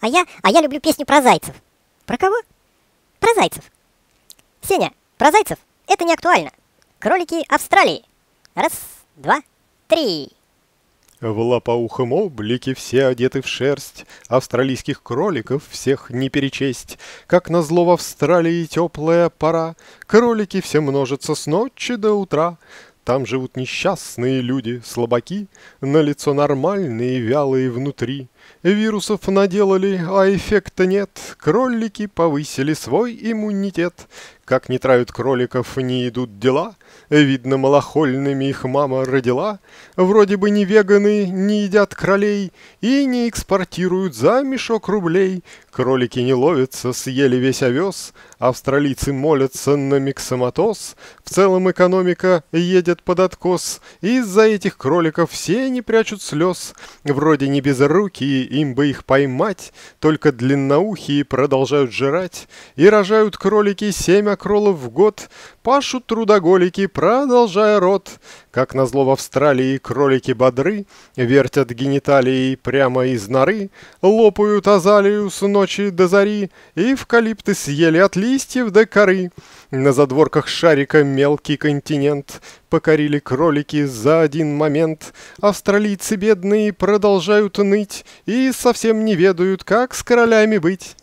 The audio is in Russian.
А я, а я люблю песню про зайцев. Про кого? Про зайцев. Сеня, про зайцев это не актуально. Кролики Австралии. Раз, два, три. В лопоухом облике все одеты в шерсть, Австралийских кроликов всех не перечесть. Как назло в Австралии теплая пора, Кролики все множатся с ночи до утра. Там живут несчастные люди, слабаки, На лицо нормальные, вялые внутри. Вирусов наделали, а эффекта нет. Кролики повысили свой иммунитет. Как не травят кроликов, не идут дела. Видно, малохольными их мама родила. Вроде бы не веганы, не едят кролей и не экспортируют за мешок рублей. Кролики не ловятся, съели весь овес. Австралийцы молятся на миксоматоз. В целом экономика едет под откос. Из-за этих кроликов все не прячут слез. Вроде не безруки какие, им бы их поймать, только длинноухие продолжают жрать, и рожают кролики семь окролов в год, пашут трудоголики, продолжая рот. Как назло в Австралии кролики бодры, вертят гениталии прямо из норы, лопают азалию с ночи до зари, и эвкалипты съели от листьев до коры. На задворках шарика мелкий континент, покорили кролики за один момент. Австралийцы бедные продолжают ныть и совсем не ведают, как с королями быть.